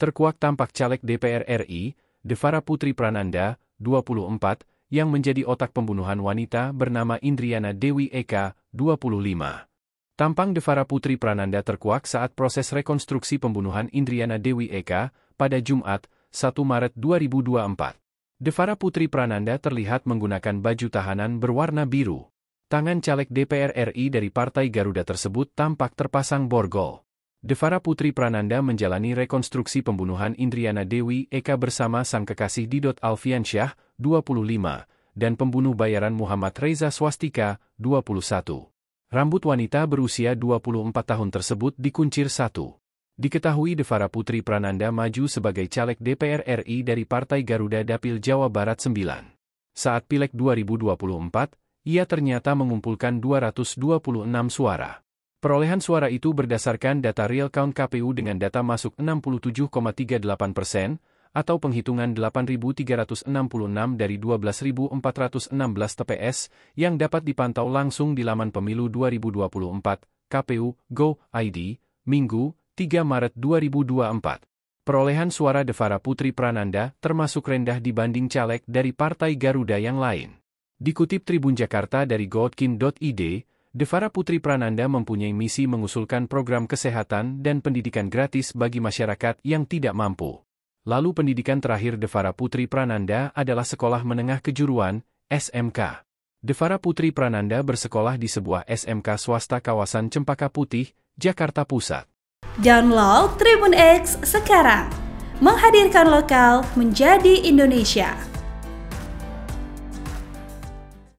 terkuak tampak caleg DPR RI, Devara Putri Prananda, 24, yang menjadi otak pembunuhan wanita bernama Indriana Dewi Eka, 25. Tampang Devara Putri Prananda terkuak saat proses rekonstruksi pembunuhan Indriana Dewi Eka pada Jumat, 1 Maret 2024. Devara Putri Prananda terlihat menggunakan baju tahanan berwarna biru. Tangan caleg DPR RI dari Partai Garuda tersebut tampak terpasang borgol. Devara Putri Prananda menjalani rekonstruksi pembunuhan Indriana Dewi Eka bersama sang kekasih Didot Alfiansyah, 25, dan pembunuh bayaran Muhammad Reza Swastika, 21. Rambut wanita berusia 24 tahun tersebut dikuncir satu. Diketahui Devara Putri Prananda maju sebagai caleg DPR RI dari Partai Garuda Dapil Jawa Barat 9. Saat pilek 2024, ia ternyata mengumpulkan 226 suara. Perolehan suara itu berdasarkan data real count KPU dengan data masuk 67,38 persen, atau penghitungan 8.366 dari 12.416 TPS yang dapat dipantau langsung di laman pemilu 2024, KPU, Go, ID, Minggu, 3 Maret 2024. Perolehan suara Devara Putri Prananda termasuk rendah dibanding caleg dari Partai Garuda yang lain. Dikutip Tribun Jakarta dari godkin.id, Devara Putri Prananda mempunyai misi mengusulkan program kesehatan dan pendidikan gratis bagi masyarakat yang tidak mampu. Lalu pendidikan terakhir Devara Putri Prananda adalah Sekolah Menengah Kejuruan, SMK. Devara Putri Prananda bersekolah di sebuah SMK swasta kawasan Cempaka Putih, Jakarta Pusat. Download Tribun X sekarang. Menghadirkan lokal menjadi Indonesia.